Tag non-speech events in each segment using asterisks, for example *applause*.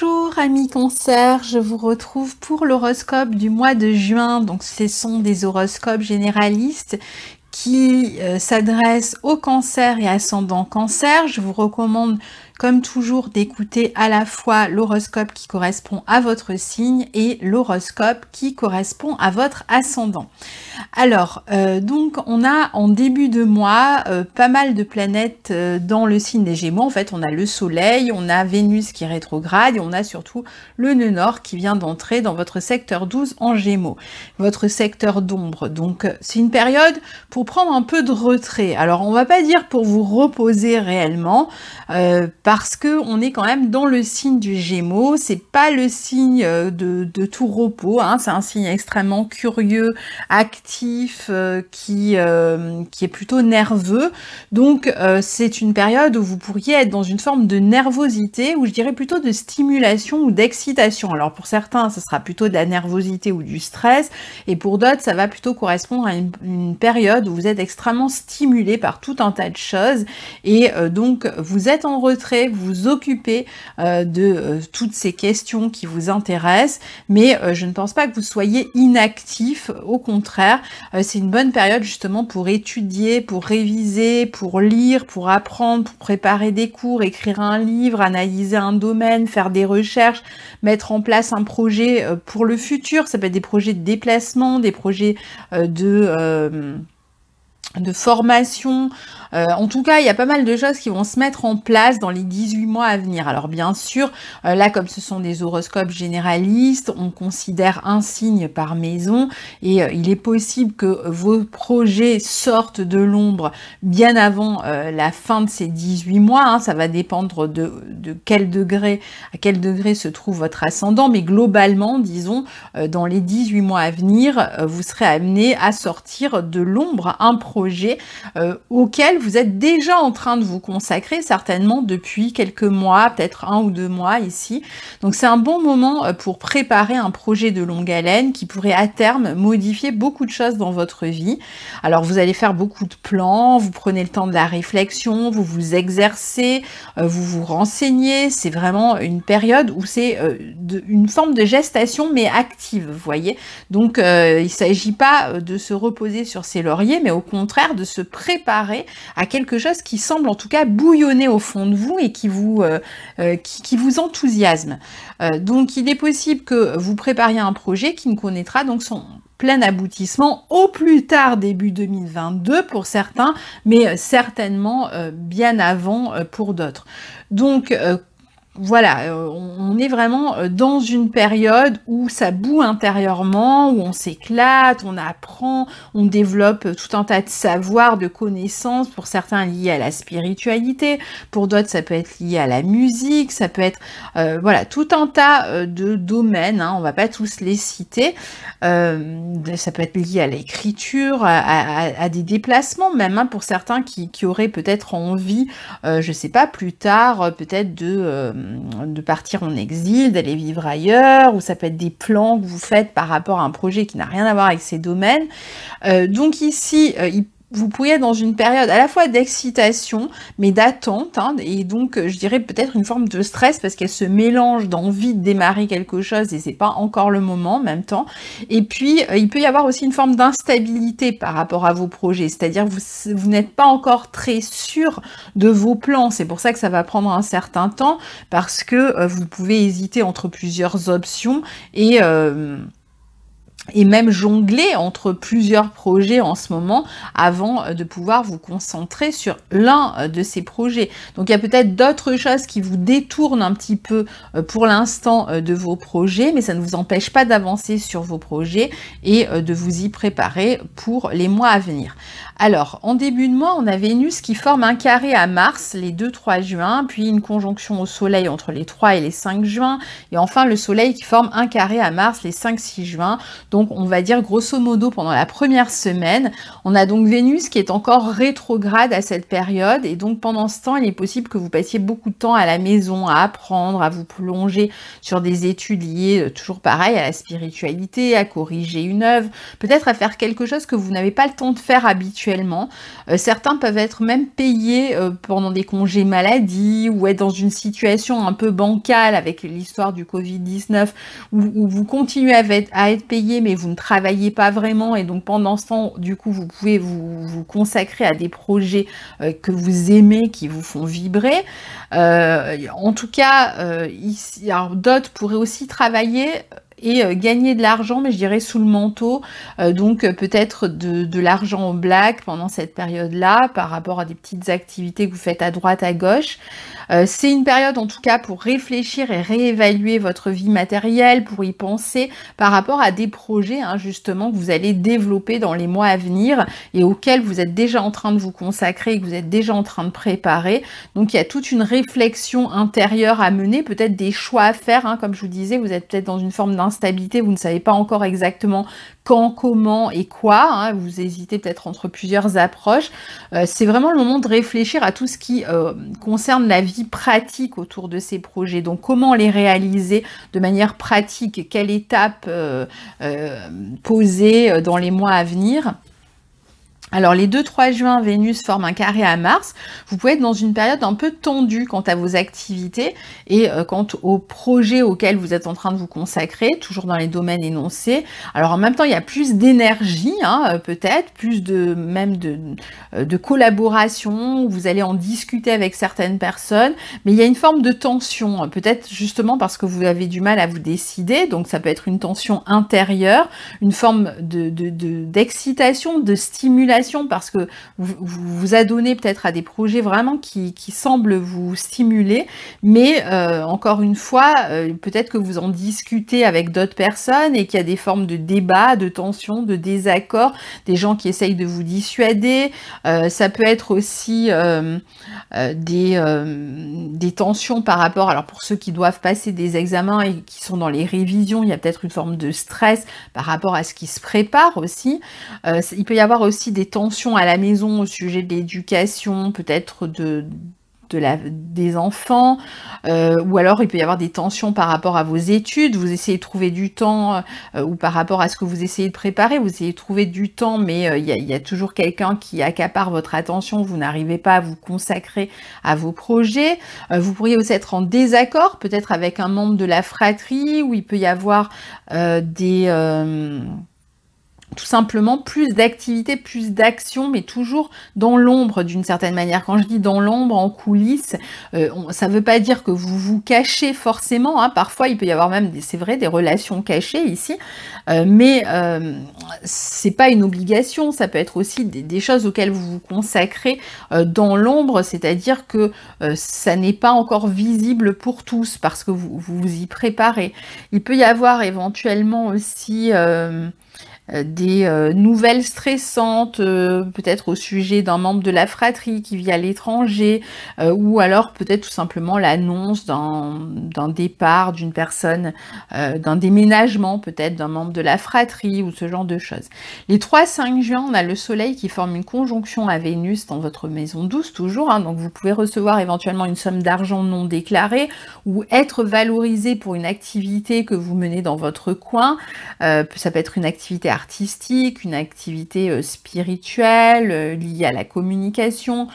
Bonjour amis cancer, je vous retrouve pour l'horoscope du mois de juin. Donc ce sont des horoscopes généralistes qui euh, s'adressent aux cancers et ascendants cancer. Je vous recommande comme toujours d'écouter à la fois l'horoscope qui correspond à votre signe et l'horoscope qui correspond à votre ascendant. Alors, euh, donc on a en début de mois euh, pas mal de planètes euh, dans le signe des Gémeaux. En fait, on a le Soleil, on a Vénus qui est rétrograde et on a surtout le nœud nord qui vient d'entrer dans votre secteur 12 en Gémeaux, votre secteur d'ombre. Donc, c'est une période pour prendre un peu de retrait. Alors, on va pas dire pour vous reposer réellement, euh, parce que on est quand même dans le signe du Gémeaux. C'est pas le signe euh, de, tout repos. Hein. C'est un signe extrêmement curieux, actif, euh, qui euh, qui est plutôt nerveux. Donc c'est une période où vous pourriez être dans une forme de nervosité, ou je dirais plutôt de stimulation ou d'excitation. Alors pour certains, ce sera plutôt de la nervosité ou du stress, et pour d'autres, ça va plutôt correspondre à une, période où vous êtes extrêmement stimulé par tout un tas de choses, et donc vous êtes en retrait vous occuper euh, de euh, toutes ces questions qui vous intéressent, mais euh, je ne pense pas que vous soyez inactif, au contraire, c'est une bonne période justement pour étudier, pour réviser, pour lire, pour apprendre, pour préparer des cours, écrire un livre, analyser un domaine, faire des recherches, mettre en place un projet pour le futur, ça peut être des projets de déplacement, des projets de de formation. Euh, en tout cas, il y a pas mal de choses qui vont se mettre en place dans les 18 mois à venir. Alors bien sûr, euh, là comme ce sont des horoscopes généralistes, on considère un signe par maison et euh, il est possible que vos projets sortent de l'ombre bien avant la fin de ces 18 mois. Hein. Ça va dépendre de, de, quel degré, à quel degré se trouve votre ascendant, mais globalement, disons, dans les 18 mois à venir, vous serez amené à sortir de l'ombre un projet euh, auquel vous êtes déjà en train de vous consacrer certainement depuis quelques mois, peut-être un ou deux mois ici. Donc c'est un bon moment euh, pour préparer un projet de longue haleine qui pourrait à terme modifier beaucoup de choses dans votre vie. Alors vous allez faire beaucoup de plans, vous prenez le temps de la réflexion, vous vous exercez, euh, vous vous renseignez. C'est vraiment une période où c'est une forme de gestation mais active, vous voyez. Donc il s'agit pas de se reposer sur ses lauriers, mais au contraire de se préparer à quelque chose qui semble en tout cas bouillonner au fond de vous et qui vous, euh, euh, qui, vous enthousiasme. Euh, donc il est possible que vous prépariez un projet qui ne connaîtra donc son plein aboutissement au plus tard début 2022 pour certains, mais certainement bien avant pour d'autres. Donc voilà, euh, on est vraiment euh, dans une période où ça boue intérieurement, où on s'éclate, on apprend, on développe euh, tout un tas de savoirs, de connaissances, pour certains liés à la spiritualité, pour d'autres ça peut être lié à la musique, ça peut être, voilà, tout un tas de domaines, on hein, on va pas tous les citer, ça peut être lié à l'écriture, à, des déplacements même, hein, pour certains qui, auraient peut-être envie, je je sais pas, plus tard, peut-être de euh, de partir en exil, d'aller vivre ailleurs, ou ça peut être des plans que vous faites par rapport à un projet qui n'a rien à voir avec ces domaines. Euh, donc ici, euh, il vous pouvez être dans une période à la fois d'excitation, mais d'attente, hein, et donc euh, je dirais peut-être une forme de stress parce qu'elle se mélange d'envie de démarrer quelque chose et c'est pas encore le moment en même temps. Et puis euh, il peut y avoir aussi une forme d'instabilité par rapport à vos projets, c'est-à-dire vous, n'êtes pas encore très sûr de vos plans. C'est pour ça que ça va prendre un certain temps parce que euh, vous pouvez hésiter entre plusieurs options et et même jongler entre plusieurs projets en ce moment avant euh, de pouvoir vous concentrer sur l'un euh, de ces projets. Donc il y a peut-être d'autres choses qui vous détournent un petit peu euh, pour l'instant de vos projets, mais ça ne vous empêche pas d'avancer sur vos projets et de vous y préparer pour les mois à venir. Alors, en début de mois, on a Vénus qui forme un carré à Mars les 2-3 juin, puis une conjonction au Soleil entre les 3 et les 5 juin, et enfin le Soleil qui forme un carré à Mars les 5-6 juin. Donc on va dire grosso modo pendant la première semaine, on a donc Vénus qui est encore rétrograde à cette période et donc pendant ce temps, il est possible que vous passiez beaucoup de temps à la maison, à apprendre, à vous plonger sur des études liées euh, toujours pareil à la spiritualité, à corriger une œuvre, peut-être à faire quelque chose que vous n'avez pas le temps de faire habituellement. Euh, certains peuvent être même payés euh, pendant des congés maladie ou être dans une situation un peu bancale avec l'histoire du Covid-19 où, vous continuez à être payé mais vous ne travaillez pas vraiment et donc pendant ce temps, du coup, vous pouvez vous, consacrer à des projets euh, que vous aimez, qui vous font vibrer. Euh, en tout cas, euh, ici, alors d'autres pourraient aussi travailler et euh, gagner de l'argent, mais je dirais sous le manteau, euh, donc euh, peut-être de, l'argent en black pendant cette période-là par rapport à des petites activités que vous faites à droite, à gauche. C'est une période en tout cas pour réfléchir et réévaluer votre vie matérielle, pour y penser par rapport à des projets hein, justement que vous allez développer dans les mois à venir et auxquels vous êtes déjà en train de vous consacrer et que vous êtes déjà en train de préparer. Donc il y a toute une réflexion intérieure à mener, peut-être des choix à faire, hein. comme je vous disais, vous êtes peut-être dans une forme d'inspiration vous ne savez pas encore exactement quand, comment et quoi, hein, vous hésitez peut-être entre plusieurs approches, euh, c'est vraiment le moment de réfléchir à tout ce qui euh, concerne la vie pratique autour de ces projets. Donc comment les réaliser de manière pratique, quelle étape euh, poser dans les mois à venir. Alors les 2-3 juin, Vénus forme un carré à Mars. Vous pouvez être dans une période un peu tendue quant à vos activités et euh, quant aux projets auxquels vous êtes en train de vous consacrer, toujours dans les domaines énoncés. Alors en même temps, il y a plus d'énergie hein, euh, peut-être, plus de même de, euh, de collaboration, vous allez en discuter avec certaines personnes, mais il y a une forme de tension, hein, peut-être justement parce que vous avez du mal à vous décider, donc ça peut être une tension intérieure, une forme d'excitation, de, de stimulation parce que vous vous, adonnez peut-être à des projets vraiment qui, semblent vous stimuler, mais euh, encore une fois, euh, peut-être que vous en discutez avec d'autres personnes et qu'il y a des formes de débat, de tension, de désaccord, des gens qui essayent de vous dissuader. Euh, ça peut être aussi des, des tensions par rapport, alors pour ceux qui doivent passer des examens et qui sont dans les révisions, il y a peut-être une forme de stress par rapport à ce qui se prépare aussi. il peut y avoir aussi des tensions à la maison au sujet de l'éducation, peut-être de, la, des enfants, euh, ou alors il peut y avoir des tensions par rapport à vos études, vous essayez de trouver du temps, euh, ou par rapport à ce que vous essayez de préparer, vous essayez de trouver du temps, mais euh, il ya y, a toujours quelqu'un qui accapare votre attention, vous n'arrivez pas à vous consacrer à vos projets. vous pourriez aussi être en désaccord, peut-être avec un membre de la fratrie, où il peut y avoir des tout simplement plus d'activité, plus d'action, mais toujours dans l'ombre d'une certaine manière. Quand je dis dans l'ombre, en coulisses, euh, ça ne veut pas dire que vous vous cachez forcément. Hein. Parfois, il peut y avoir même, c'est vrai, des relations cachées ici, euh, mais euh, c'est pas une obligation. Ça peut être aussi des, choses auxquelles vous vous consacrez dans l'ombre, c'est-à-dire que ça n'est pas encore visible pour tous parce que vous vous y préparez. Il peut y avoir éventuellement aussi euh, des euh, nouvelles stressantes, euh, peut-être au sujet d'un membre de la fratrie qui vit à l'étranger, ou alors peut-être tout simplement l'annonce d'un départ d'une personne, d'un déménagement peut-être d'un membre de la fratrie, ou ce genre de choses. Les 3-5 juin, on a le soleil qui forme une conjonction à Vénus dans votre maison douce toujours, hein, donc vous pouvez recevoir éventuellement une somme d'argent non déclarée, ou être valorisé pour une activité que vous menez dans votre coin, ça peut être une activité artistique, une activité euh, spirituelle euh, liée à la communication,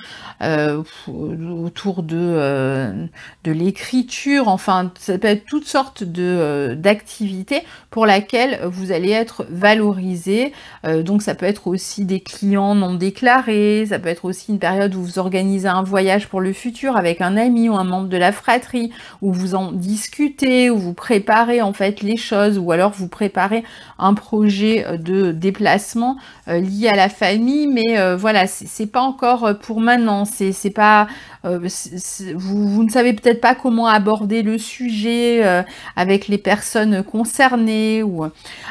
euh, autour de, de l'écriture, enfin ça peut être toutes sortes d'activités pour laquelle vous allez être valorisé. donc ça peut être aussi des clients non déclarés, ça peut être aussi une période où vous organisez un voyage pour le futur avec un ami ou un membre de la fratrie, où vous en discutez, où vous préparez en fait les choses, ou alors vous préparez un projet euh, de déplacements euh, liés à la famille, mais euh, voilà, c'est pas encore pour maintenant. C'est pas, vous, ne savez peut-être pas comment aborder le sujet avec les personnes concernées. Ou...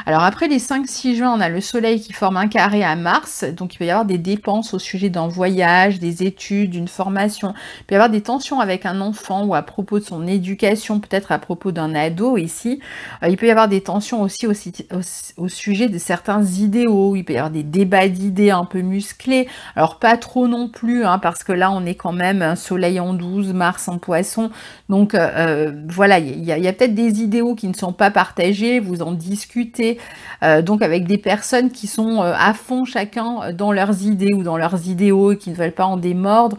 Alors après les 5-6 juin, on a le Soleil qui forme un carré à Mars, donc il peut y avoir des dépenses au sujet d'un voyage, des études, d'une formation. Il peut y avoir des tensions avec un enfant ou à propos de son éducation, peut-être à propos d'un ado ici. il peut y avoir des tensions aussi, au, sujet de certains idéaux, il peut y avoir des débats d'idées un peu musclés, alors pas trop non plus, hein, parce que là on est quand même un soleil en 12, Mars en poisson, donc euh, euh, voilà, il y a, peut-être des idéaux qui ne sont pas partagés, vous en discutez, euh, donc avec des personnes qui sont à fond chacun dans leurs idées ou dans leurs idéaux et qui ne veulent pas en démordre,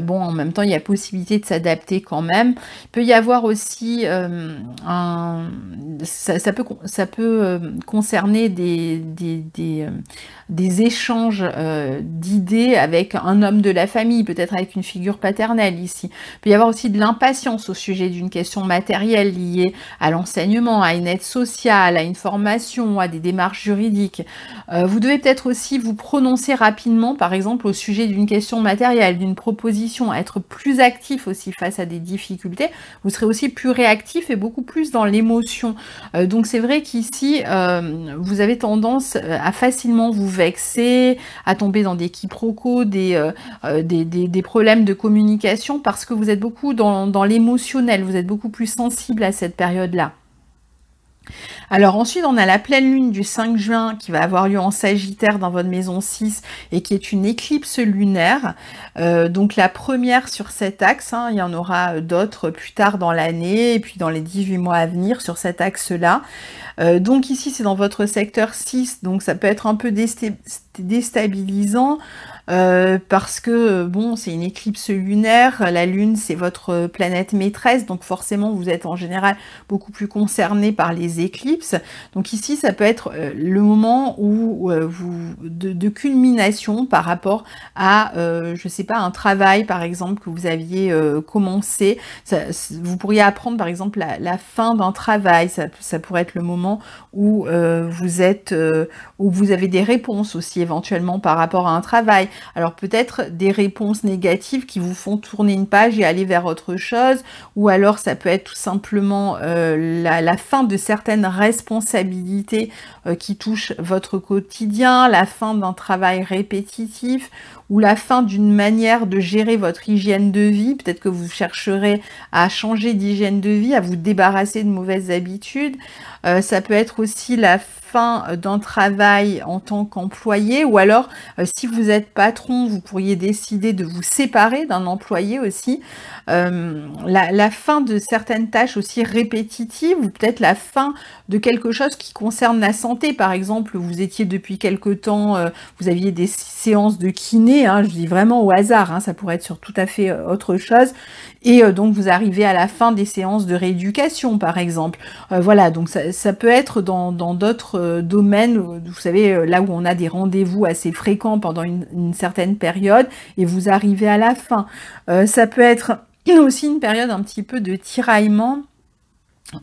bon en même temps il y a possibilité de s'adapter quand même, il peut y avoir aussi un... ça peut concerner des des, euh, des échanges euh, d'idées avec un homme de la famille, peut-être avec une figure paternelle ici. Il peut y avoir aussi de l'impatience au sujet d'une question matérielle liée à l'enseignement, à une aide sociale, à une formation, à des démarches juridiques. Euh, vous devez peut-être aussi vous prononcer rapidement, par exemple, au sujet d'une question matérielle, d'une proposition, être plus actif aussi face à des difficultés. Vous serez aussi plus réactif et beaucoup plus dans l'émotion. Euh, donc c'est vrai qu'ici, vous avez tendance à facilement vous vexé, à tomber dans des quiproquos, euh, euh, des, des, problèmes de communication, parce que vous êtes beaucoup dans, dans l'émotionnel, vous êtes beaucoup plus sensible à cette période-là. Alors ensuite, on a la pleine lune du 5 juin qui va avoir lieu en Sagittaire dans votre maison 6 et qui est une éclipse lunaire. Euh, donc la première sur cet axe, hein, il y en aura d'autres plus tard dans l'année et puis dans les 18 mois à venir sur cet axe-là. Euh, donc ici, c'est dans votre secteur 6, donc ça peut être un peu déstabilisant. Euh, parce que bon, c'est une éclipse lunaire, la Lune c'est votre planète maîtresse, donc forcément vous êtes en général beaucoup plus concerné par les éclipses. Donc ici ça peut être euh, le moment où euh, vous de, culmination par rapport à, je je sais pas, un travail par exemple que vous aviez commencé. vous pourriez apprendre par exemple la, fin d'un travail, ça, ça, pourrait être le moment où vous êtes, où vous avez des réponses aussi éventuellement par rapport à un travail. Alors peut-être des réponses négatives qui vous font tourner une page et aller vers autre chose, ou alors ça peut être tout simplement euh, la, fin de certaines responsabilités euh, qui touchent votre quotidien, la fin d'un travail répétitif, ou la fin d'une manière de gérer votre hygiène de vie. Peut-être que vous chercherez à changer d'hygiène de vie, à vous débarrasser de mauvaises habitudes. Euh, ça peut être aussi la fin euh, d'un travail en tant qu'employé ou alors euh, si vous êtes patron, vous pourriez décider de vous séparer d'un employé aussi. la, la, fin de certaines tâches aussi répétitives ou peut-être la fin de quelque chose qui concerne la santé. Par exemple, vous étiez depuis quelque temps, vous aviez des séances de kiné Hein, je dis vraiment au hasard, hein, ça pourrait être sur tout à fait euh, autre chose, et euh, donc vous arrivez à la fin des séances de rééducation par exemple. Euh, voilà, donc ça, peut être dans d'autres domaines, vous savez, là où on a des rendez-vous assez fréquents pendant une, certaine période, et vous arrivez à la fin. ça peut être *clears throat* aussi une période un petit peu de tiraillement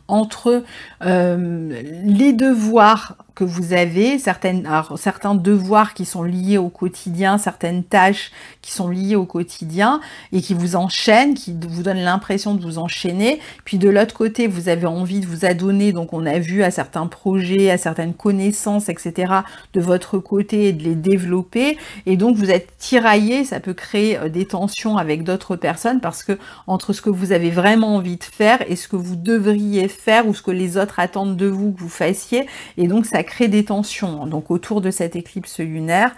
entre les devoirs que vous avez, certaines, certains devoirs qui sont liés au quotidien, certaines tâches qui sont liées au quotidien et qui vous enchaînent, qui vous donnent l'impression de vous enchaîner. Puis de l'autre côté, vous avez envie de vous adonner, donc on a vu à certains projets, à certaines connaissances, etc. de votre côté et de les développer. Et donc vous êtes tiraillé, ça peut créer euh, des tensions avec d'autres personnes parce que entre ce que vous avez vraiment envie de faire et ce que vous devriez faire ou ce que les autres attendent de vous que vous fassiez, et donc ça crée des tensions. Donc autour de cette éclipse lunaire,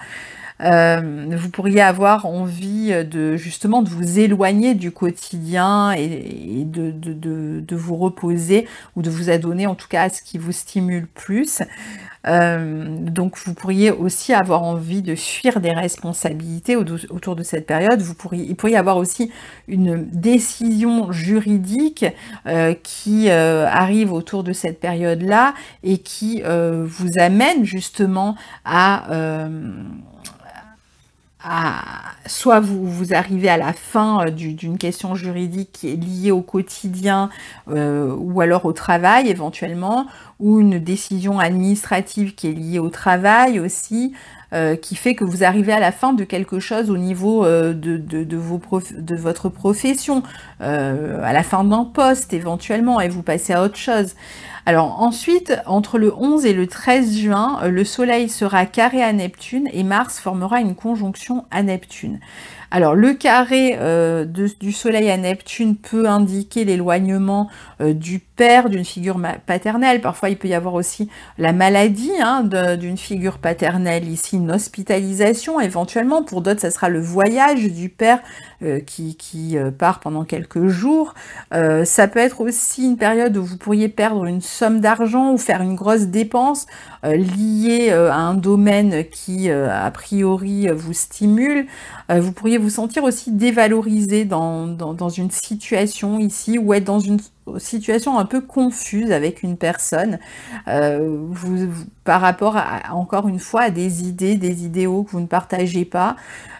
euh, vous pourriez avoir envie de justement de vous éloigner du quotidien et, de, de, de, vous reposer ou de vous adonner en tout cas à ce qui vous stimule plus. Euh, donc vous pourriez aussi avoir envie de fuir des responsabilités autour de cette période. Vous pourriez, il pourrait y avoir aussi une décision juridique euh, qui arrive autour de cette période-là et qui vous amène justement à soit vous, vous, arrivez à la fin euh, d'une question juridique qui est liée au quotidien euh, ou alors au travail éventuellement, ou une décision administrative qui est liée au travail aussi, euh, qui fait que vous arrivez à la fin de quelque chose au niveau vos de votre profession, à la fin d'un poste éventuellement, et vous passez à autre chose. Alors ensuite, entre le 11 et le 13 juin, euh, le Soleil sera carré à Neptune et Mars formera une conjonction à Neptune. Alors le carré euh, du Soleil à Neptune peut indiquer l'éloignement euh, du père, d'une figure paternelle. Parfois il peut y avoir aussi la maladie hein, d'une figure paternelle, ici une hospitalisation éventuellement. Pour d'autres, ça sera le voyage du père euh, qui part pendant quelques jours. ça peut être aussi une période où vous pourriez perdre une somme d'argent ou faire une grosse dépense euh, lié euh, à un domaine qui, euh, a priori, vous stimule, vous pourriez vous sentir aussi dévalorisé dans, dans, dans une situation ici ou être dans une situation un peu confuse avec une personne euh, vous, par rapport à, encore une fois à des idées, des idéaux que vous ne partagez pas.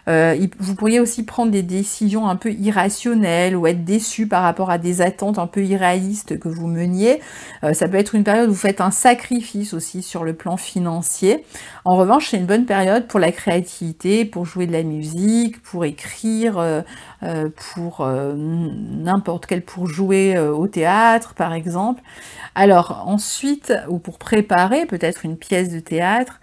Euh, vous pourriez aussi prendre des décisions un peu irrationnelles ou être déçu par rapport à des attentes un peu irréalistes que vous meniez. Euh, ça peut être une période où vous faites un sacrifice aussi sur le plan financier. En revanche, c'est une bonne période pour la créativité, pour jouer de la musique, pour écrire, euh, pour euh, n'importe quel, pour jouer euh, au théâtre par exemple. Alors ensuite, ou pour préparer peut-être une pièce de théâtre,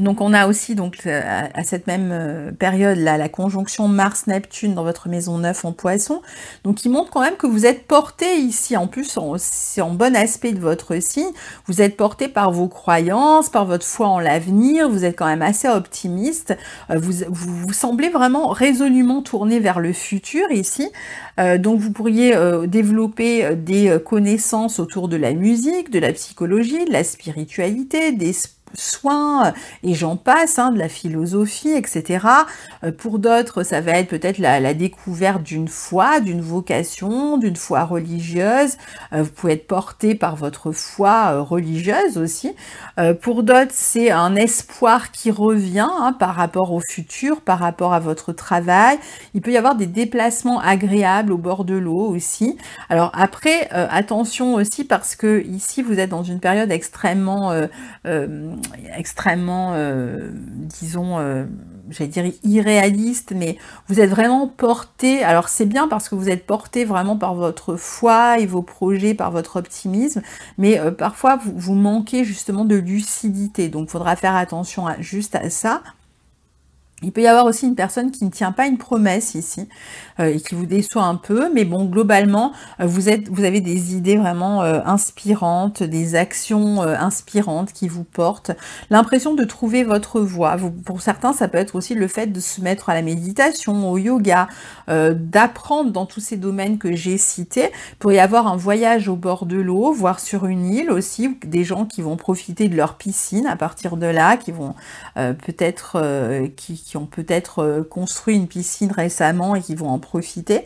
donc on a aussi donc euh, à cette même euh, période là la conjonction Mars Neptune dans votre maison 9 en Poisson. Donc il montre quand même que vous êtes porté ici en plus c'est en bon aspect de votre signe, vous êtes porté par vos croyances, par votre foi en l'avenir, vous êtes quand même assez optimiste, euh, vous, semblez vraiment résolument tourné vers le futur ici. donc vous pourriez développer des connaissances autour de la musique, de la psychologie, de la spiritualité, des soins, et j'en passe, hein, de la philosophie, etc. Euh, pour d'autres, ça va être peut-être la, découverte d'une foi, d'une vocation, d'une foi religieuse. Euh, vous pouvez être porté par votre foi euh, religieuse aussi. Pour d'autres, c'est un espoir qui revient hein, par rapport au futur, par rapport à votre travail. Il peut y avoir des déplacements agréables au bord de l'eau aussi. Alors après, attention aussi parce que ici, vous êtes dans une période extrêmement extrêmement, euh, disons, euh, j'allais dire irréaliste, mais vous êtes vraiment porté, alors c'est bien parce que vous êtes porté vraiment par votre foi et vos projets, par votre optimisme, mais euh, parfois vous, vous, manquez justement de lucidité, donc il faudra faire attention à, juste à ça. Il peut y avoir aussi une personne qui ne tient pas une promesse ici euh, et qui vous déçoit un peu, mais bon, globalement, euh, vous, êtes, vous avez des idées vraiment euh, inspirantes, des actions inspirantes qui vous portent. L'impression de trouver votre voie. pour certains, ça peut être aussi le fait de se mettre à la méditation, au yoga, d'apprendre dans tous ces domaines que j'ai cités. Il pourrait y avoir un voyage au bord de l'eau, voire sur une île aussi, des gens qui vont profiter de leur piscine à partir de là, qui vont peut-être... qui qui ont peut-être euh, construit une piscine récemment et qui vont en profiter.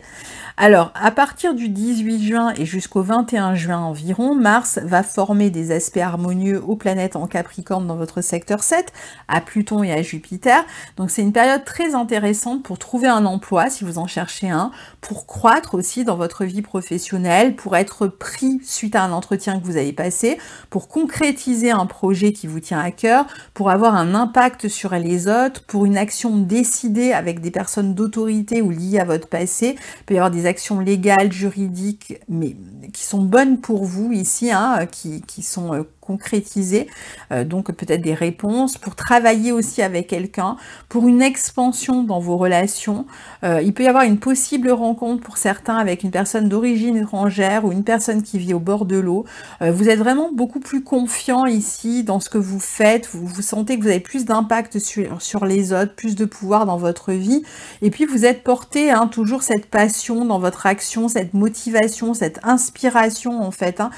Alors, à partir du 18 juin et jusqu'au 21 juin environ, Mars va former des aspects harmonieux aux planètes en Capricorne dans votre secteur 7, à Pluton et à Jupiter. Donc, c'est une période très intéressante pour trouver un emploi, si vous en cherchez un, pour croître aussi dans votre vie professionnelle, pour être pris suite à un entretien que vous avez passé, pour concrétiser un projet qui vous tient à cœur, pour avoir un impact sur les autres, pour une action décidées avec des personnes d'autorité ou liées à votre passé. Il peut y avoir des actions légales, juridiques, mais qui sont bonnes pour vous ici, hein, qui, qui sont euh, concrétiser, euh, donc peut-être des réponses, pour travailler aussi avec quelqu'un, pour une expansion dans vos relations. Euh, il peut y avoir une possible rencontre pour certains avec une personne d'origine étrangère ou une personne qui vit au bord de l'eau. Euh, vous êtes vraiment beaucoup plus confiant ici dans ce que vous faites, vous, vous sentez que vous avez plus d'impact sur, les autres, plus de pouvoir dans votre vie, et puis vous êtes porté hein, toujours cette passion dans votre action, cette motivation, cette inspiration en fait hein,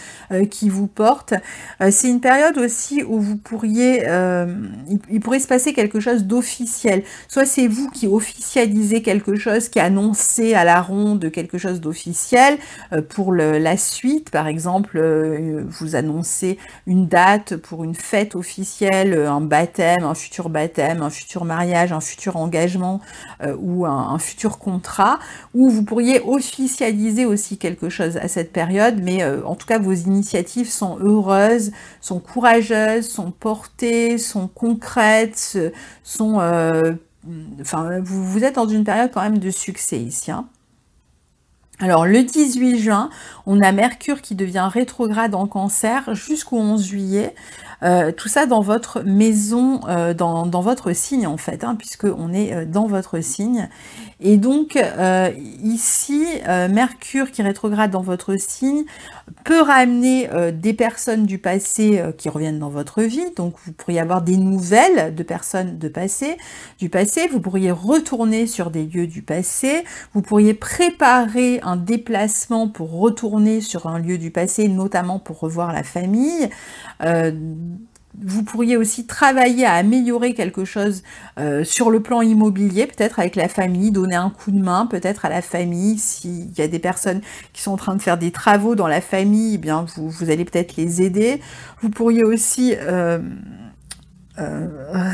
qui vous porte c'est une période aussi où vous pourriez, euh, il, pourrait se passer quelque chose d'officiel. Soit c'est vous qui officialisez quelque chose, qui annoncez à la ronde quelque chose d'officiel euh, pour la suite. Par exemple, euh, vous annoncez une date pour une fête officielle, un baptême, un futur baptême, un futur mariage, un futur engagement ou un futur contrat. Ou vous pourriez officialiser aussi quelque chose à cette période, mais en tout cas vos initiatives sont heureuses, sont courageuses, sont portées, sont concrètes, sont... Euh, enfin, vous, êtes dans une période quand même de succès ici. Hein. Alors le 18 juin, on a Mercure qui devient rétrograde en cancer jusqu'au 11 juillet. Euh, tout ça dans votre maison, euh, dans, votre signe en fait, hein, puisque on est dans votre signe. Et donc euh, ici, euh, Mercure qui rétrograde dans votre signe peut ramener euh, des personnes du passé qui reviennent dans votre vie. Donc vous pourriez avoir des nouvelles de personnes de passé, du passé. Vous pourriez retourner sur des lieux du passé. Vous pourriez préparer un déplacement pour retourner sur un lieu du passé, notamment pour revoir la famille vous pourriez aussi travailler à améliorer quelque chose euh, sur le plan immobilier, peut-être avec la famille, donner un coup de main peut-être à la famille. S'il y a des personnes qui sont en train de faire des travaux dans la famille, eh bien vous, vous allez peut-être les aider. Vous pourriez aussi... Euh, euh,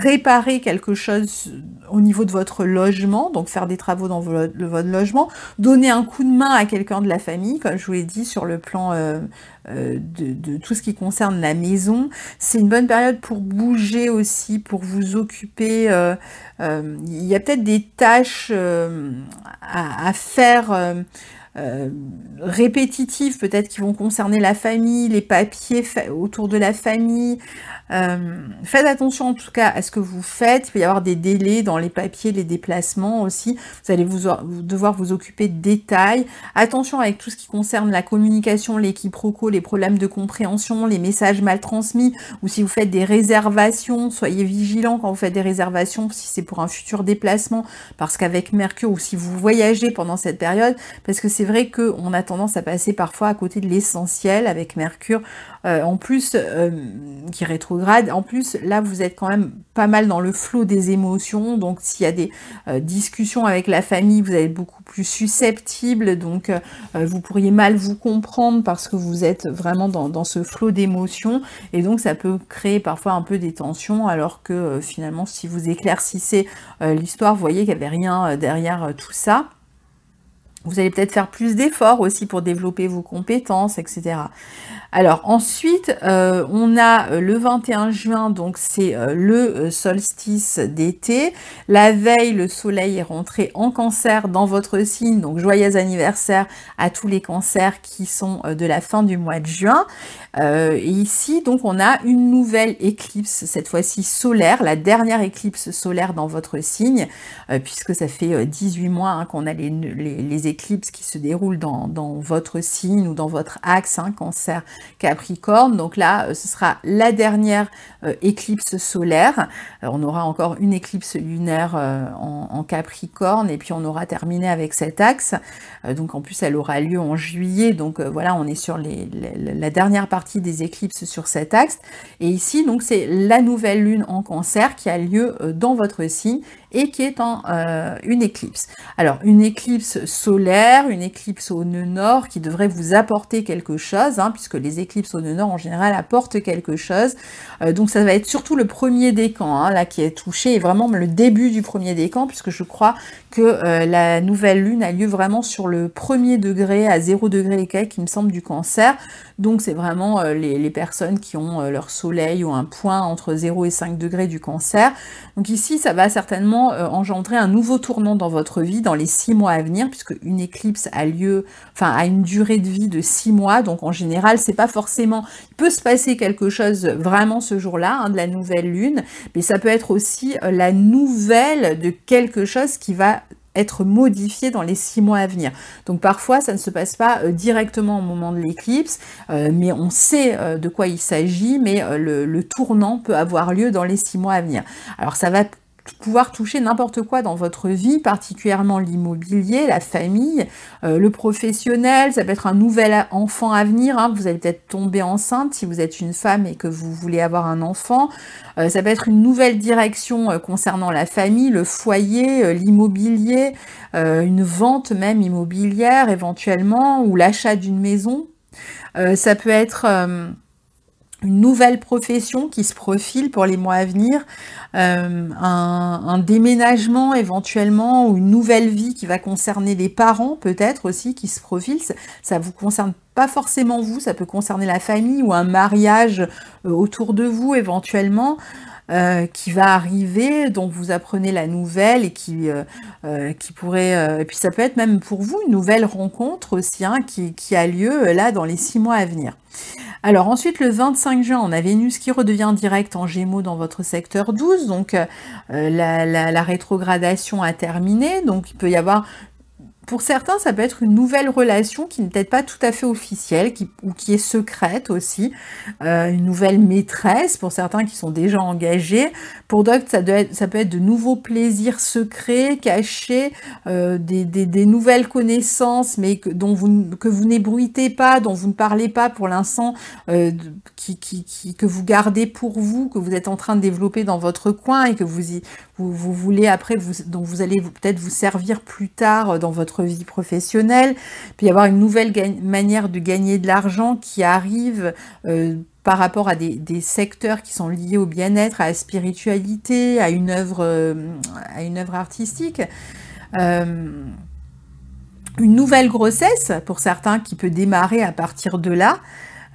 réparer quelque chose au niveau de votre logement, donc faire des travaux dans votre, logement, donner un coup de main à quelqu'un de la famille, comme je vous l'ai dit sur le plan euh, euh, de, tout ce qui concerne la maison. C'est une bonne période pour bouger aussi, pour vous occuper. Il y a peut-être des tâches à, faire euh, répétitifs, peut-être qui vont concerner la famille, les papiers autour de la famille. Euh, faites attention en tout cas à ce que vous faites. Il peut y avoir des délais dans les papiers, les déplacements aussi. Vous allez vous, devoir vous occuper de détails. Attention avec tout ce qui concerne la communication, les quiproquos, les problèmes de compréhension, les messages mal transmis, ou si vous faites des réservations, soyez vigilant quand vous faites des réservations, si c'est pour un futur déplacement, parce qu'avec Mercure, ou si vous voyagez pendant cette période, parce que c'est vrai qu'on a tendance à passer parfois à côté de l'essentiel avec Mercure, euh, en plus, euh, qui rétrograde. En plus, là, vous êtes quand même pas mal dans le flot des émotions. Donc, s'il y a des euh, discussions avec la famille, vous êtes beaucoup plus susceptible. Donc, vous pourriez mal vous comprendre parce que vous êtes vraiment dans, dans ce flot d'émotions. Et donc, ça peut créer parfois un peu des tensions, alors que finalement, si vous éclaircissez l'histoire, vous voyez qu'il n'y avait rien derrière tout ça. Vous allez peut-être faire plus d'efforts aussi pour développer vos compétences, etc. Alors ensuite, euh, on a euh, le 21 juin, donc c'est euh, le solstice d'été. La veille, le soleil est rentré en cancer dans votre signe, donc joyeux anniversaire à tous les cancers qui sont de la fin du mois de juin. et ici, donc on a une nouvelle éclipse, cette fois-ci solaire, la dernière éclipse solaire dans votre signe, puisque ça fait 18 mois hein, qu'on a les, les, les éclipses qui se déroule dans, votre signe ou dans votre axe, hein, cancer, capricorne. Donc là, euh, ce sera la dernière euh, éclipse solaire. Euh, on aura encore une éclipse lunaire en, capricorne et puis on aura terminé avec cet axe. donc en plus, elle aura lieu en juillet. Donc voilà, on est sur la dernière partie des éclipses sur cet axe. Et ici, donc c'est la nouvelle lune en cancer qui a lieu dans votre signe et qui est en euh, une éclipse. Alors, une éclipse solaire, une éclipse au nœud nord qui devrait vous apporter quelque chose, hein, puisque les éclipses au nœud nord, en général, apportent quelque chose. Euh, donc, ça va être surtout le premier décan, hein, là, qui est touché, et vraiment le début du premier décan, puisque je crois que euh, la nouvelle lune a lieu vraiment sur le premier degré, à 0 degré et qui me semble, du cancer. Donc c'est vraiment euh, les, personnes qui ont euh, leur soleil ou un point entre 0 et 5 degrés du cancer. Donc ici, ça va certainement euh, engendrer un nouveau tournant dans votre vie dans les 6 mois à venir, puisque une éclipse a lieu, enfin a une durée de vie de 6 mois. Donc en général, c'est pas forcément. Il peut se passer quelque chose vraiment ce jour-là, hein, de la nouvelle lune, mais ça peut être aussi la nouvelle de quelque chose qui va être modifié dans les six mois à venir. Donc parfois, ça ne se passe pas euh, directement au moment de l'éclipse, euh, mais on sait euh, de quoi il s'agit, mais le, le tournant peut avoir lieu dans les six mois à venir. Alors ça va pouvoir toucher n'importe quoi dans votre vie, particulièrement l'immobilier, la famille, euh, le professionnel, ça peut être un nouvel enfant à venir, hein. vous allez peut-être tomber enceinte si vous êtes une femme et que vous voulez avoir un enfant, euh, ça peut être une nouvelle direction euh, concernant la famille, le foyer, l'immobilier, une vente même immobilière éventuellement, ou l'achat d'une maison, ça peut être une nouvelle profession qui se profile pour les mois à venir, euh, un, déménagement éventuellement ou une nouvelle vie qui va concerner les parents peut-être aussi qui se profile. Ça ne vous concerne pas forcément vous, ça peut concerner la famille ou un mariage euh, autour de vous éventuellement. Euh, qui va arriver, dont vous apprenez la nouvelle et qui, qui pourrait... et puis ça peut être même pour vous une nouvelle rencontre aussi hein, qui, qui, a lieu là dans les six mois à venir. Alors ensuite, le 25 juin, on a Vénus qui redevient direct en Gémeaux dans votre secteur 12, donc euh, la, la rétrogradation a terminé, donc il peut y avoir pour certains, ça peut être une nouvelle relation qui n'est peut-être pas tout à fait officielle qui, ou qui est secrète aussi. Euh, une nouvelle maîtresse pour certains qui sont déjà engagés. Pour d'autres, ça, ça, peut être de nouveaux plaisirs secrets, cachés, euh, des, nouvelles connaissances, mais que, dont vous, que vous n'ébruitez pas, dont vous ne parlez pas pour l'instant, euh, que vous gardez pour vous, que vous êtes en train de développer dans votre coin et que vous y, vous, voulez après, vous, dont vous allez peut-être vous servir plus tard euh, dans votre vie professionnelle. puis avoir une nouvelle manière de gagner de l'argent qui arrive euh, par rapport à des, secteurs qui sont liés au bien-être, à la spiritualité, à une œuvre, euh, à une œuvre artistique. une nouvelle grossesse pour certains qui peut démarrer à partir de là.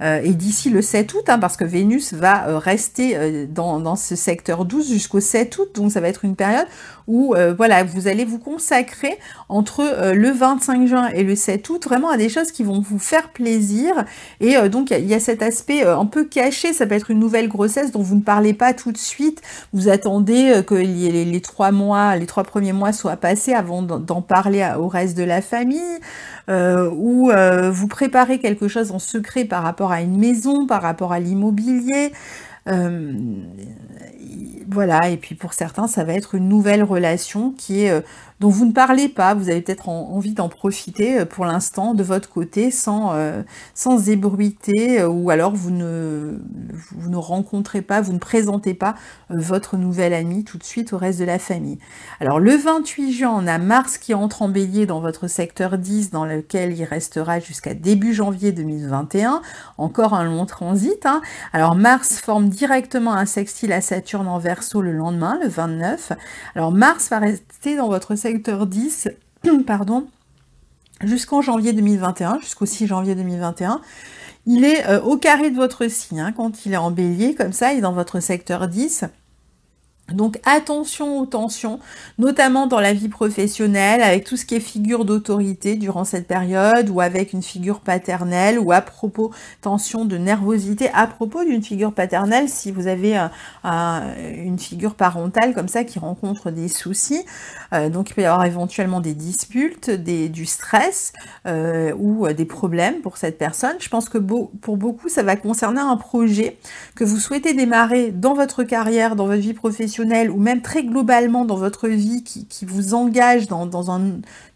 Euh, et d'ici le 7 août, hein, parce que Vénus va euh, rester euh, dans, dans ce secteur 12 jusqu'au 7 août, donc ça va être une période où euh, voilà, vous allez vous consacrer entre euh, le 25 juin et le 7 août vraiment à des choses qui vont vous faire plaisir. Et euh, donc il y a cet aspect un peu caché, ça peut être une nouvelle grossesse dont vous ne parlez pas tout de suite. Vous attendez que les, trois mois, les trois premiers mois soient passés avant d'en parler au reste de la famille. ou vous préparez quelque chose en secret par rapport à une maison, par rapport à l'immobilier voilà, et puis pour certains, ça va être une nouvelle relation qui est, euh, dont vous ne parlez pas, vous avez peut-être envie d'en profiter euh, pour l'instant de votre côté sans, euh, sans ébruiter, ou alors vous ne, vous ne rencontrez pas, vous ne présentez pas votre nouvel ami tout de suite au reste de la famille. Alors le 28 juin, on a Mars qui entre en bélier dans votre secteur 10, dans lequel il restera jusqu'à début janvier 2021, encore un long transit. Hein. Alors Mars forme directement un sextile à Saturne en verso le lendemain, le 29. Alors Mars va rester dans votre secteur 10, *clears throat* pardon, jusqu'en janvier 2021, jusqu'au 6 janvier 2021. Il est euh, au carré de votre signe hein, quand il est en bélier, comme ça, il est dans votre secteur 10. Donc attention aux tensions, notamment dans la vie professionnelle, avec tout ce qui est figure d'autorité durant cette période, ou avec une figure paternelle, ou à propos tension de nervosité à propos d'une figure paternelle, si vous avez euh, une figure parentale comme ça qui rencontre des soucis. Euh, donc il peut y avoir éventuellement des disputes, des, du stress euh, ou des problèmes pour cette personne. Je pense que pour beaucoup, ça va concerner un projet que vous souhaitez démarrer dans votre carrière, dans votre vie professionnelle ou même très globalement dans votre vie qui, vous engage dans,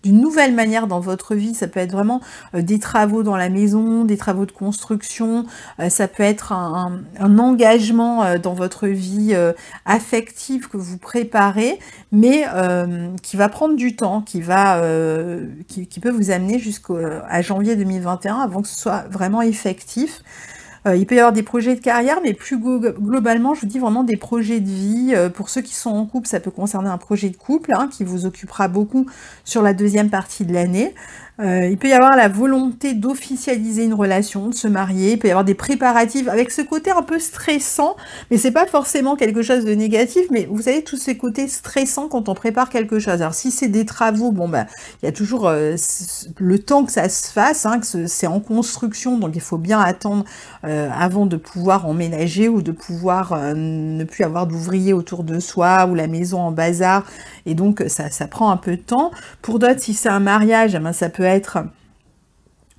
d'une nouvelle manière dans votre vie. Ça peut être vraiment euh, des travaux dans la maison, des travaux de construction, euh, ça peut être un, engagement euh, dans votre vie affective que vous préparez, mais qui va prendre du temps, qui, va, qui, qui peut vous amener jusqu'à janvier 2021 avant que ce soit vraiment effectif. Euh, il peut y avoir des projets de carrière, mais plus globalement, je vous dis vraiment des projets de vie. Euh, pour ceux qui sont en couple, ça peut concerner un projet de couple hein, qui vous occupera beaucoup sur la deuxième partie de l'année. Euh, il peut y avoir la volonté d'officialiser une relation, de se marier, il peut y avoir des préparatifs avec ce côté un peu stressant, mais c'est pas forcément quelque chose de négatif, mais vous savez tous ces côtés stressants quand on prépare quelque chose. Alors si c'est des travaux, bon bah, il y a toujours euh, le temps que ça se fasse, hein, que c'est en construction, donc il faut bien attendre euh, avant de pouvoir emménager ou de pouvoir ne plus avoir d'ouvriers autour de soi ou la maison en bazar, et donc ça, prend un peu de temps. Pour d'autres, si c'est un mariage, eh ben, ça peut être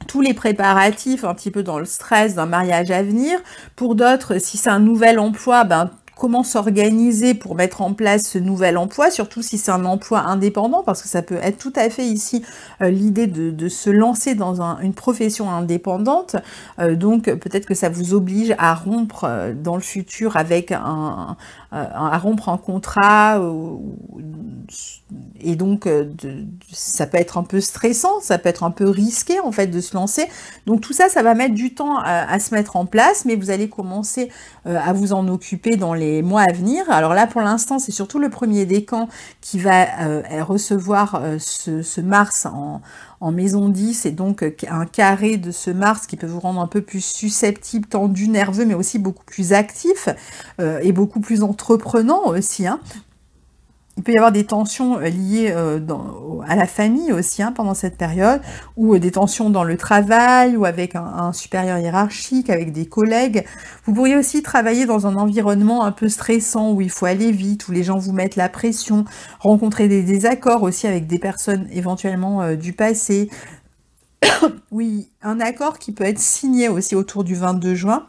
tous les préparatifs un petit peu dans le stress d'un mariage à venir. Pour d'autres, si c'est un nouvel emploi, ben, comment s'organiser pour mettre en place ce nouvel emploi, surtout si c'est un emploi indépendant, parce que ça peut être tout à fait ici euh, l'idée de, se lancer dans une profession indépendante. Euh, donc peut-être que ça vous oblige à rompre euh, dans le futur avec un, euh, à rompre un contrat et donc euh, ça peut être un peu stressant, ça peut être un peu risqué en fait de se lancer. Donc tout ça, ça va mettre du temps à, se mettre en place, mais vous allez commencer euh, à vous en occuper dans les mois à venir. Alors là, pour l'instant, c'est surtout le premier décan qui va recevoir ce, ce Mars en, en maison 10 c'est donc euh, un carré de ce Mars qui peut vous rendre un peu plus susceptible, tendu, nerveux, mais aussi beaucoup plus actif euh, et beaucoup plus entreprenant aussi. Hein. Il peut y avoir des tensions euh, liées euh, à la famille aussi hein, pendant cette période, ou euh, des tensions dans le travail, ou avec un, supérieur hiérarchique, avec des collègues. Vous pourriez aussi travailler dans un environnement un peu stressant où il faut aller vite, où les gens vous mettent la pression, rencontrer des désaccords aussi avec des personnes éventuellement du passé. *coughs* oui, un accord qui peut être signé aussi autour du 22 juin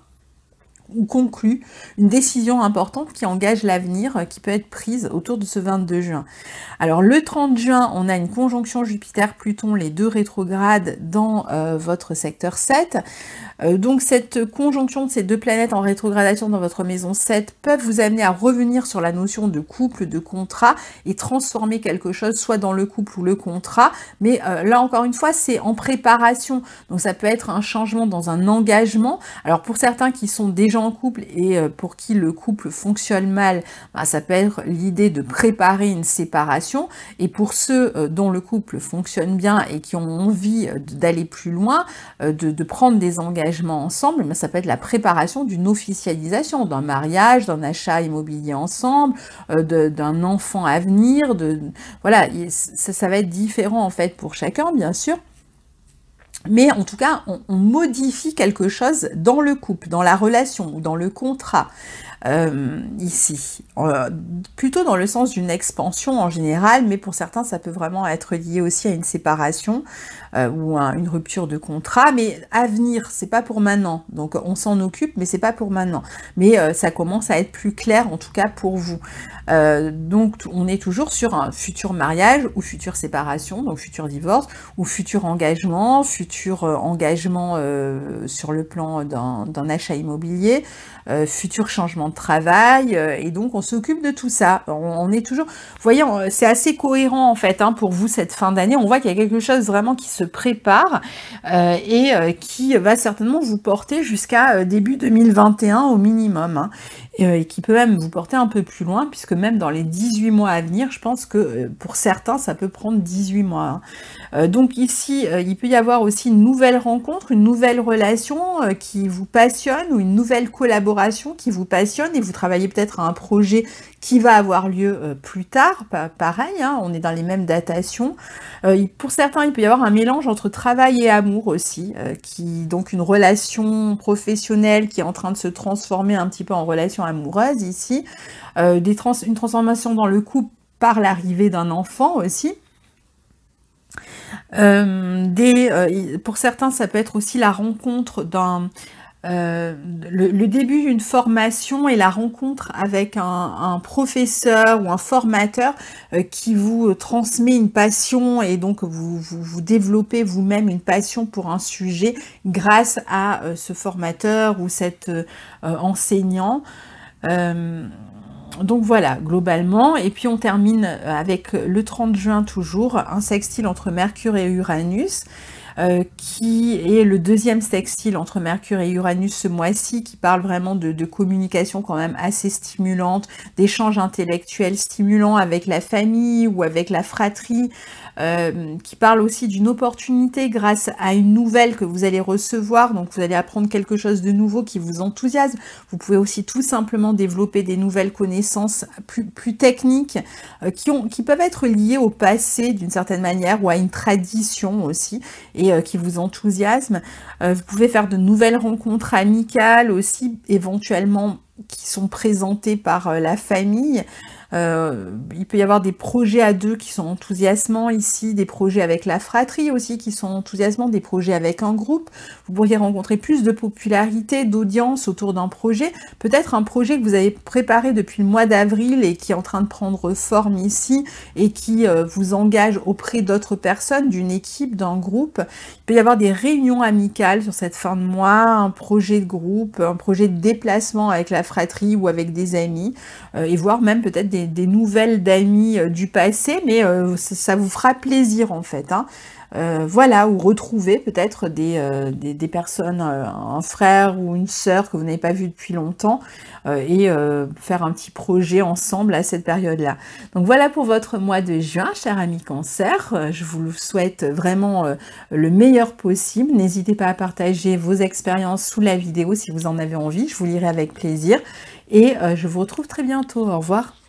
ou conclut une décision importante qui engage l'avenir, euh, qui peut être prise autour de ce 22 juin. Alors le 30 juin, on a une conjonction Jupiter-Pluton, les deux rétrogrades dans euh, votre secteur 7. Euh, donc cette conjonction de ces deux planètes en rétrogradation dans votre maison 7 peuvent vous amener à revenir sur la notion de couple, de contrat et transformer quelque chose soit dans le couple ou le contrat. Mais euh, là encore une fois, c'est en préparation. Donc ça peut être un changement dans un engagement. Alors pour certains qui sont déjà en couple et euh, pour qui le couple fonctionne mal, bah, ça peut être l'idée de préparer une séparation. Et pour ceux dont le couple fonctionne bien et qui ont envie d'aller plus loin, de prendre des engagements, ensemble, ça peut être la préparation d'une officialisation, d'un mariage, d'un achat immobilier ensemble, euh, d'un enfant à venir. De, voilà, ça, va être différent en fait pour chacun, bien sûr. Mais en tout cas, on modifie quelque chose dans le couple, dans la relation ou dans le contrat. Euh, ici. Euh, plutôt dans le sens d'une expansion en général, mais pour certains, ça peut vraiment être lié aussi à une séparation euh, ou une rupture de contrat. Mais à venir, c'est pas pour maintenant. Donc on s'en occupe, mais c'est pas pour maintenant. Mais ça commence à être plus clair, en tout cas pour vous. donc on est toujours sur un futur mariage ou future séparation, donc futur divorce ou futur engagement, futur engagement sur le plan d'un achat immobilier, futur changement travail, euh, et donc on s'occupe de tout ça. On, est toujours... Voyons, euh, c'est assez cohérent en fait hein, pour vous cette fin d'année. On voit qu'il y a quelque chose vraiment qui se prépare euh, et qui va certainement vous porter jusqu'à début 2021 au minimum. Hein. Euh, et, qui peut même vous porter un peu plus loin, puisque même dans les 18 mois à venir, je pense que euh, pour certains, ça peut prendre 18 mois. Hein. Euh, donc ici, il peut y avoir aussi une nouvelle rencontre, une nouvelle relation qui vous passionne ou une nouvelle collaboration qui vous passionne et vous travaillez peut-être à un projet qui va avoir lieu euh, plus tard, pareil, hein, on est dans les mêmes datations. Euh, pour certains, il peut y avoir un mélange entre travail et amour aussi, euh, qui donc une relation professionnelle qui est en train de se transformer un petit peu en relation amoureuse ici, une transformation dans le couple par l'arrivée d'un enfant aussi. pour certains, ça peut être aussi la rencontre d'un euh, le, début d'une formation et la rencontre avec un, professeur ou un formateur euh, qui vous transmet une passion et donc vous, vous, développez vous-même une passion pour un sujet grâce à euh, ce formateur ou cet enseignant. donc voilà, globalement. Et puis on termine avec le 30 juin toujours, un sextile entre Mercure et Uranus. Euh, qui est le deuxième sextile entre Mercure et Uranus ce mois-ci, qui parle vraiment de, de, communication quand même assez stimulante, d'échanges intellectuels stimulants avec la famille ou avec la fratrie, euh, qui parle aussi d'une opportunité grâce à une nouvelle que vous allez recevoir. Donc vous allez apprendre quelque chose de nouveau qui vous enthousiasme. Vous pouvez aussi tout simplement développer des nouvelles connaissances plus, techniques euh, qui, ont, qui peuvent être liées au passé d'une certaine manière ou à une tradition aussi et euh, qui vous enthousiasme. vous pouvez faire de nouvelles rencontres amicales aussi, éventuellement qui sont présentés par euh, la famille. Euh, il peut y avoir des projets à deux qui sont enthousiasmants ici, des projets avec la fratrie aussi qui sont enthousiasmants, des projets avec un groupe. Vous pourriez rencontrer plus de popularité, d'audience autour d'un projet. Peut-être un projet que vous avez préparé depuis le mois d'avril et qui est en train de prendre forme ici et qui euh, vous engage auprès d'autres personnes, d'une équipe, d'un groupe. Il peut y avoir des réunions amicales sur cette fin de mois, un projet de groupe, un projet de déplacement avec la ou avec des amis, euh, et voir même peut-être des, nouvelles d'amis euh, du passé, mais euh, ça, vous fera plaisir en fait. Hein. Euh, voilà, ou retrouver peut-être des, euh, des, personnes, euh, un frère ou une sœur que vous n'avez pas vu depuis longtemps, et faire un petit projet ensemble à cette période-là. Donc voilà pour votre mois de juin, cher ami cancer. Je vous souhaite vraiment le meilleur possible. N'hésitez pas à partager vos expériences sous la vidéo si vous en avez envie. Je vous lirai avec plaisir. Et je vous retrouve très bientôt. Au revoir.